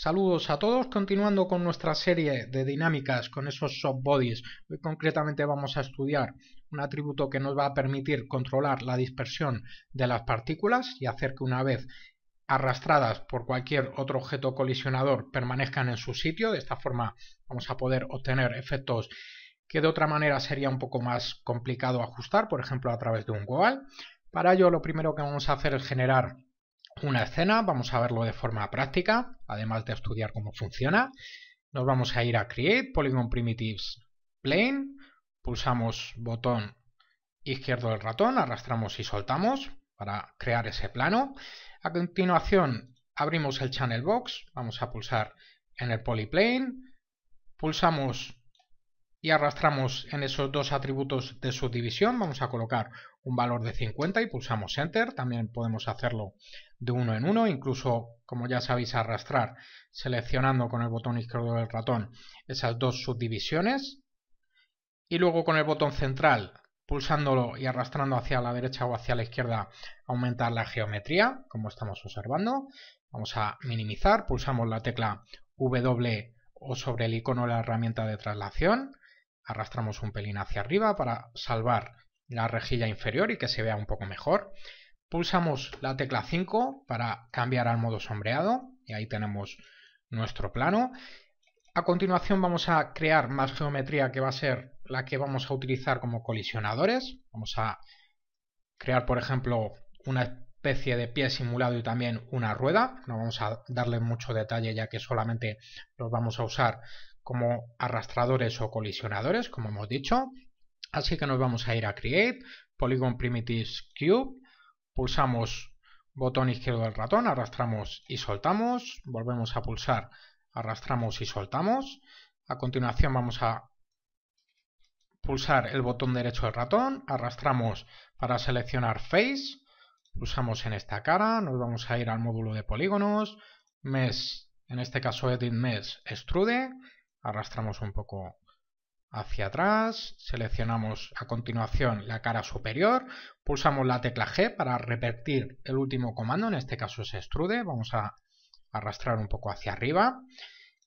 Saludos a todos, continuando con nuestra serie de dinámicas con esos soft bodies. Hoy concretamente vamos a estudiar un atributo que nos va a permitir controlar la dispersión de las partículas y hacer que una vez arrastradas por cualquier otro objeto colisionador permanezcan en su sitio. De esta forma vamos a poder obtener efectos que de otra manera sería un poco más complicado ajustar, por ejemplo a través de un goal. Para ello lo primero que vamos a hacer es generar una escena, vamos a verlo de forma práctica, además de estudiar cómo funciona. Nos vamos a ir a Create, Polygon Primitives Plane, pulsamos botón izquierdo del ratón, arrastramos y soltamos para crear ese plano. A continuación abrimos el Channel Box, vamos a pulsar en el Polyplane, pulsamos y arrastramos en esos dos atributos de subdivisión, vamos a colocar un valor de 50 y pulsamos Enter. También podemos hacerlo de uno en uno, incluso, como ya sabéis, arrastrar seleccionando con el botón izquierdo del ratón esas dos subdivisiones. Y luego con el botón central, pulsándolo y arrastrando hacia la derecha o hacia la izquierda, aumentar la geometría, como estamos observando. Vamos a minimizar, pulsamos la tecla W o sobre el icono de la herramienta de traslación arrastramos un pelín hacia arriba para salvar la rejilla inferior y que se vea un poco mejor. Pulsamos la tecla 5 para cambiar al modo sombreado y ahí tenemos nuestro plano. A continuación vamos a crear más geometría que va a ser la que vamos a utilizar como colisionadores. Vamos a crear, por ejemplo, una especie de pie simulado y también una rueda. No vamos a darle mucho detalle ya que solamente los vamos a usar como arrastradores o colisionadores, como hemos dicho. Así que nos vamos a ir a Create, Polygon Primitives Cube, pulsamos botón izquierdo del ratón, arrastramos y soltamos, volvemos a pulsar, arrastramos y soltamos. A continuación vamos a pulsar el botón derecho del ratón, arrastramos para seleccionar Face, pulsamos en esta cara, nos vamos a ir al módulo de polígonos, Mesh, en este caso Edit Mesh Extrude, arrastramos un poco hacia atrás, seleccionamos a continuación la cara superior, pulsamos la tecla G para repetir el último comando, en este caso es extrude, vamos a arrastrar un poco hacia arriba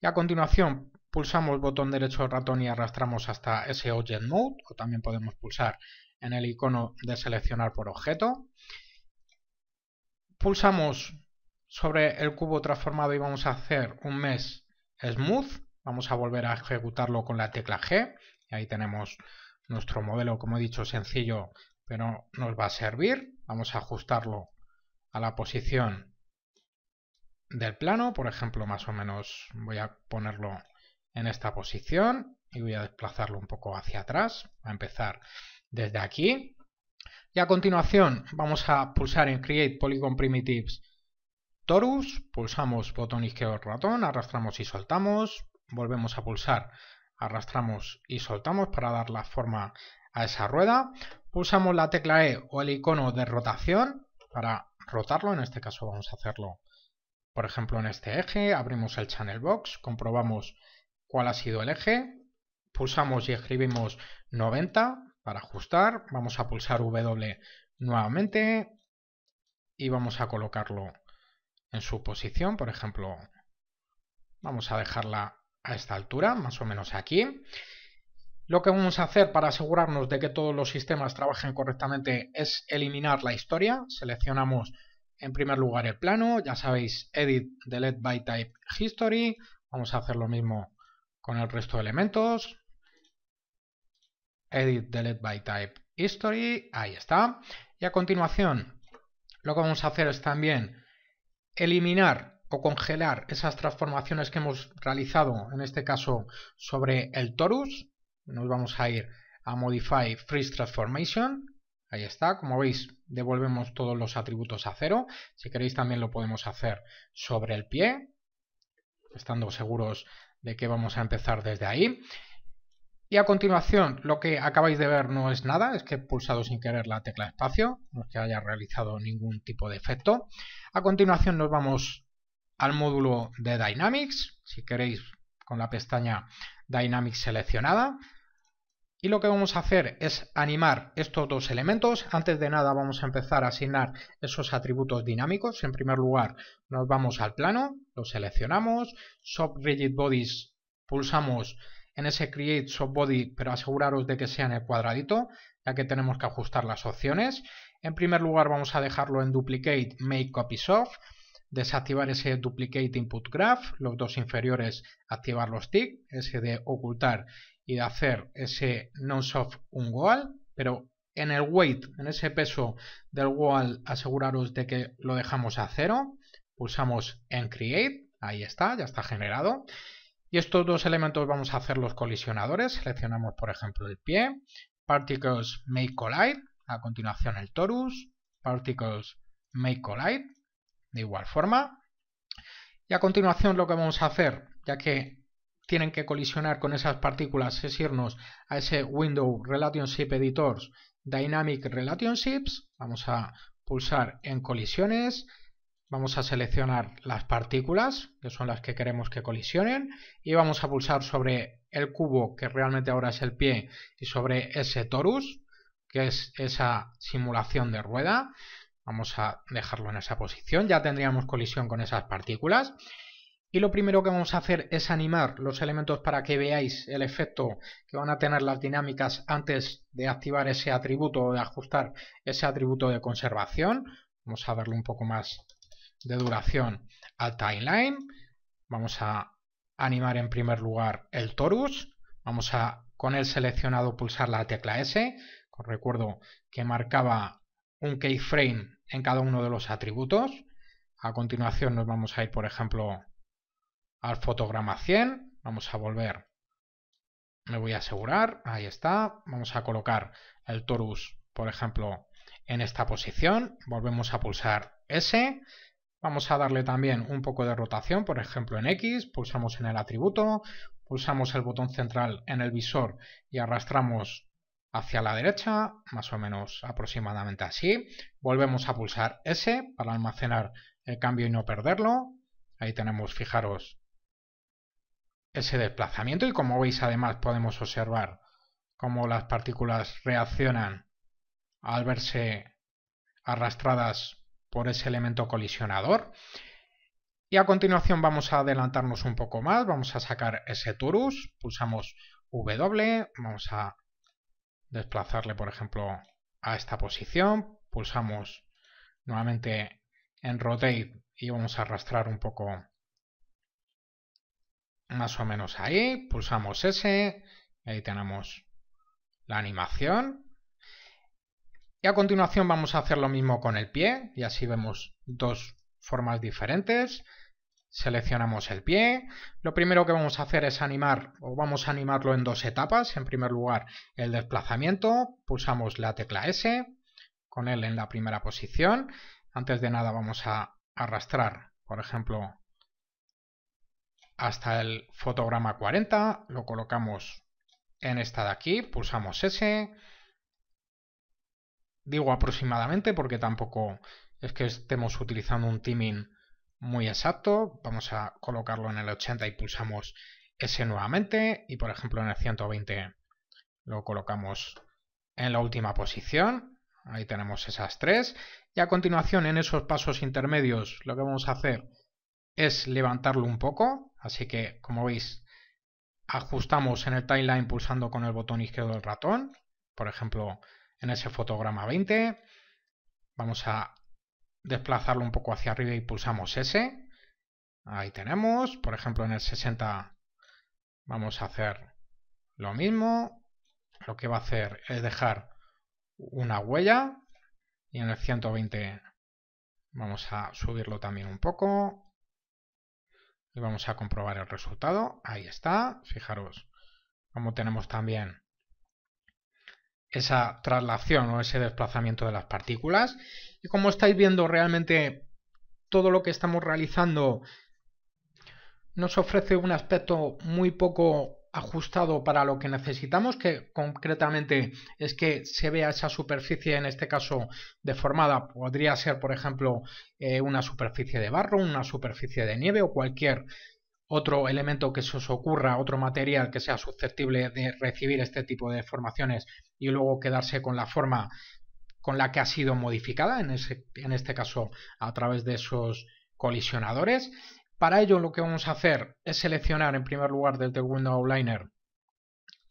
y a continuación pulsamos botón derecho del ratón y arrastramos hasta ese Object Mode o también podemos pulsar en el icono de seleccionar por objeto. Pulsamos sobre el cubo transformado y vamos a hacer un mes smooth Vamos a volver a ejecutarlo con la tecla G. Y ahí tenemos nuestro modelo, como he dicho, sencillo, pero nos va a servir. Vamos a ajustarlo a la posición del plano. Por ejemplo, más o menos voy a ponerlo en esta posición y voy a desplazarlo un poco hacia atrás. a empezar desde aquí. Y a continuación vamos a pulsar en Create Polygon Primitives Torus, pulsamos botón izquierdo ratón, arrastramos y soltamos, volvemos a pulsar, arrastramos y soltamos para dar la forma a esa rueda. Pulsamos la tecla E o el icono de rotación para rotarlo, en este caso vamos a hacerlo por ejemplo en este eje, abrimos el channel box, comprobamos cuál ha sido el eje, pulsamos y escribimos 90 para ajustar, vamos a pulsar W nuevamente y vamos a colocarlo en su posición, por ejemplo, vamos a dejarla a esta altura, más o menos aquí. Lo que vamos a hacer para asegurarnos de que todos los sistemas trabajen correctamente es eliminar la historia. Seleccionamos en primer lugar el plano, ya sabéis, Edit Delete by Type History. Vamos a hacer lo mismo con el resto de elementos. Edit Delete by Type History, ahí está. Y a continuación, lo que vamos a hacer es también eliminar congelar esas transformaciones que hemos realizado, en este caso sobre el torus, nos vamos a ir a Modify Freeze Transformation, Ahí está, como veis, devolvemos todos los atributos a cero. Si queréis también lo podemos hacer sobre el pie, estando seguros de que vamos a empezar desde ahí. Y a continuación, lo que acabáis de ver no es nada, es que he pulsado sin querer la tecla espacio, no es que haya realizado ningún tipo de efecto. A continuación nos vamos al módulo de Dynamics, si queréis con la pestaña Dynamics seleccionada. Y lo que vamos a hacer es animar estos dos elementos. Antes de nada vamos a empezar a asignar esos atributos dinámicos. En primer lugar nos vamos al plano, lo seleccionamos, Soft Rigid Bodies, pulsamos en ese Create Soft Body, pero aseguraros de que sea en el cuadradito, ya que tenemos que ajustar las opciones. En primer lugar vamos a dejarlo en Duplicate, Make Copy Soft desactivar ese duplicate input graph, los dos inferiores activar los tick, ese de ocultar y de hacer ese non-soft un goal, pero en el weight, en ese peso del goal, aseguraros de que lo dejamos a cero, pulsamos en create, ahí está, ya está generado. Y estos dos elementos vamos a hacer los colisionadores, seleccionamos por ejemplo el pie, particles make collide, a continuación el torus, particles make collide, de igual forma. Y a continuación lo que vamos a hacer, ya que tienen que colisionar con esas partículas, es irnos a ese Window Relationship Editors Dynamic Relationships. Vamos a pulsar en colisiones. Vamos a seleccionar las partículas, que son las que queremos que colisionen, y vamos a pulsar sobre el cubo, que realmente ahora es el pie, y sobre ese torus, que es esa simulación de rueda. Vamos a dejarlo en esa posición, ya tendríamos colisión con esas partículas. Y lo primero que vamos a hacer es animar los elementos para que veáis el efecto que van a tener las dinámicas antes de activar ese atributo o de ajustar ese atributo de conservación. Vamos a darle un poco más de duración al timeline. Vamos a animar en primer lugar el torus. Vamos a con el seleccionado pulsar la tecla S. Os recuerdo que marcaba un keyframe en cada uno de los atributos. A continuación nos vamos a ir, por ejemplo, al fotograma 100. Vamos a volver. Me voy a asegurar. Ahí está. Vamos a colocar el torus, por ejemplo, en esta posición. Volvemos a pulsar S. Vamos a darle también un poco de rotación, por ejemplo en X, pulsamos en el atributo, pulsamos el botón central en el visor y arrastramos hacia la derecha, más o menos aproximadamente así. Volvemos a pulsar S para almacenar el cambio y no perderlo. Ahí tenemos, fijaros, ese desplazamiento y como veis además podemos observar cómo las partículas reaccionan al verse arrastradas por ese elemento colisionador. Y a continuación vamos a adelantarnos un poco más, vamos a sacar ese turus, pulsamos W, vamos a desplazarle, por ejemplo, a esta posición. Pulsamos nuevamente en Rotate y vamos a arrastrar un poco más o menos ahí. Pulsamos S, ahí tenemos la animación. Y a continuación vamos a hacer lo mismo con el pie y así vemos dos formas diferentes. Seleccionamos el pie. Lo primero que vamos a hacer es animar o vamos a animarlo en dos etapas. En primer lugar, el desplazamiento. Pulsamos la tecla S con él en la primera posición. Antes de nada vamos a arrastrar, por ejemplo, hasta el fotograma 40. Lo colocamos en esta de aquí. Pulsamos S. Digo aproximadamente porque tampoco es que estemos utilizando un timing muy exacto. Vamos a colocarlo en el 80 y pulsamos S nuevamente. Y por ejemplo en el 120 lo colocamos en la última posición. Ahí tenemos esas tres. Y a continuación en esos pasos intermedios lo que vamos a hacer es levantarlo un poco. Así que como veis ajustamos en el timeline pulsando con el botón izquierdo del ratón. Por ejemplo en ese fotograma 20. Vamos a desplazarlo un poco hacia arriba y pulsamos S. Ahí tenemos, por ejemplo en el 60 vamos a hacer lo mismo. Lo que va a hacer es dejar una huella y en el 120 vamos a subirlo también un poco y vamos a comprobar el resultado. Ahí está, fijaros como tenemos también esa traslación o ese desplazamiento de las partículas. Y como estáis viendo, realmente todo lo que estamos realizando nos ofrece un aspecto muy poco ajustado para lo que necesitamos, que concretamente es que se vea esa superficie, en este caso deformada, podría ser por ejemplo eh, una superficie de barro, una superficie de nieve o cualquier otro elemento que se os ocurra, otro material que sea susceptible de recibir este tipo de formaciones y luego quedarse con la forma con la que ha sido modificada, en, este caso a través de esos colisionadores. Para ello lo que vamos a hacer es seleccionar en primer lugar desde Window Outliner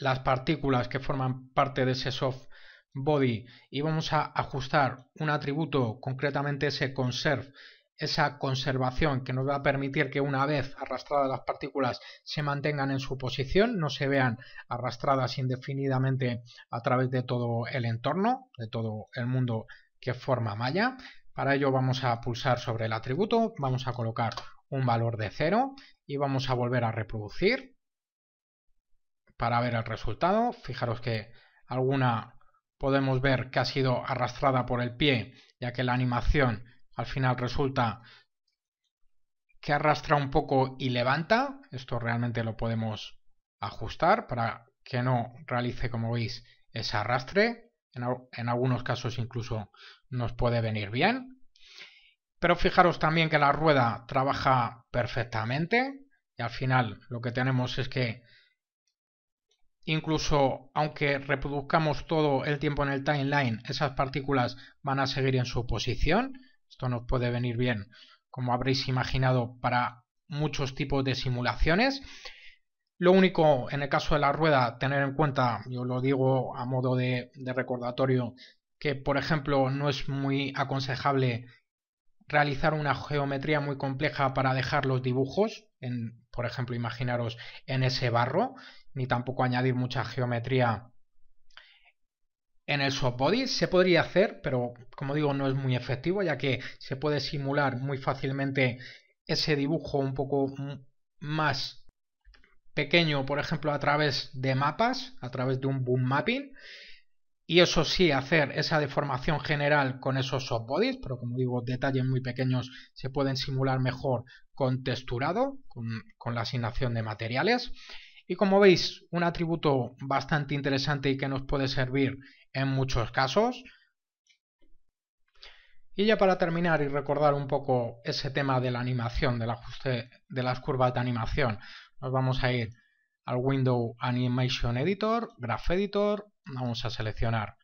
las partículas que forman parte de ese soft body y vamos a ajustar un atributo, concretamente ese conserve esa conservación que nos va a permitir que una vez arrastradas las partículas se mantengan en su posición, no se vean arrastradas indefinidamente a través de todo el entorno, de todo el mundo que forma malla. Para ello vamos a pulsar sobre el atributo, vamos a colocar un valor de 0 y vamos a volver a reproducir para ver el resultado. Fijaros que alguna podemos ver que ha sido arrastrada por el pie, ya que la animación al final resulta que arrastra un poco y levanta. Esto realmente lo podemos ajustar para que no realice, como veis, ese arrastre. En, algunos casos incluso nos puede venir bien. Pero fijaros también que la rueda trabaja perfectamente y al final lo que tenemos es que incluso aunque reproduzcamos todo el tiempo en el timeline, esas partículas van a seguir en su posición esto nos puede venir bien, como habréis imaginado, para muchos tipos de simulaciones. Lo único, en el caso de la rueda, tener en cuenta, yo lo digo a modo de, recordatorio, que por ejemplo no es muy aconsejable realizar una geometría muy compleja para dejar los dibujos, en, por ejemplo, imaginaros en ese barro, ni tampoco añadir mucha geometría en el soft body se podría hacer, pero como digo no es muy efectivo ya que se puede simular muy fácilmente ese dibujo un poco más pequeño, por ejemplo, a través de mapas, a través de un boom mapping. Y eso sí, hacer esa deformación general con esos soft bodies, pero como digo, detalles muy pequeños se pueden simular mejor con texturado, con la asignación de materiales. Y como veis, un atributo bastante interesante y que nos puede servir en muchos casos. Y ya para terminar y recordar un poco ese tema de la animación, del ajuste de las curvas de animación, nos vamos a ir al Window Animation Editor, Graph Editor, vamos a seleccionar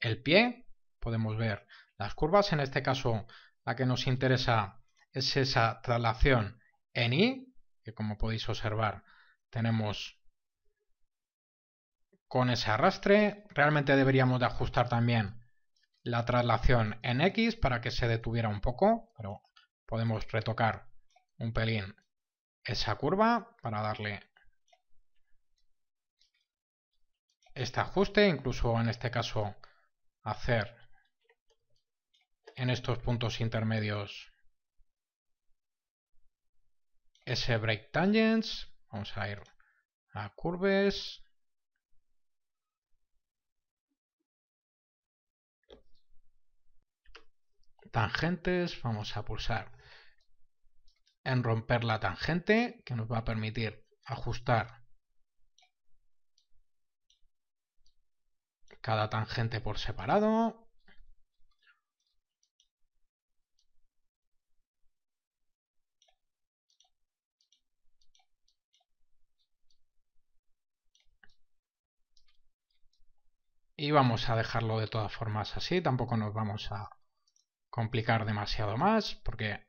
el pie, podemos ver las curvas, en este caso la que nos interesa es esa traslación en Y, que como podéis observar tenemos con ese arrastre realmente deberíamos de ajustar también la traslación en X para que se detuviera un poco, pero podemos retocar un pelín esa curva para darle este ajuste, incluso en este caso hacer en estos puntos intermedios ese break tangents, vamos a ir a curves, tangentes, vamos a pulsar en romper la tangente, que nos va a permitir ajustar cada tangente por separado. Y vamos a dejarlo de todas formas así, tampoco nos vamos a complicar demasiado más porque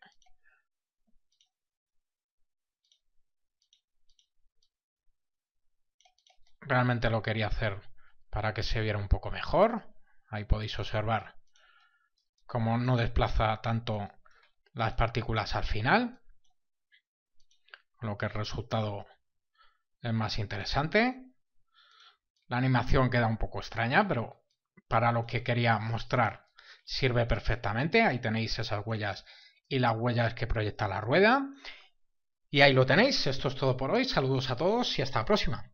realmente lo quería hacer para que se viera un poco mejor. Ahí podéis observar cómo no desplaza tanto las partículas al final, con lo que el resultado es más interesante. La animación queda un poco extraña, pero para lo que quería mostrar sirve perfectamente. Ahí tenéis esas huellas y las huellas que proyecta la rueda. Y ahí lo tenéis. Esto es todo por hoy. Saludos a todos y hasta la próxima.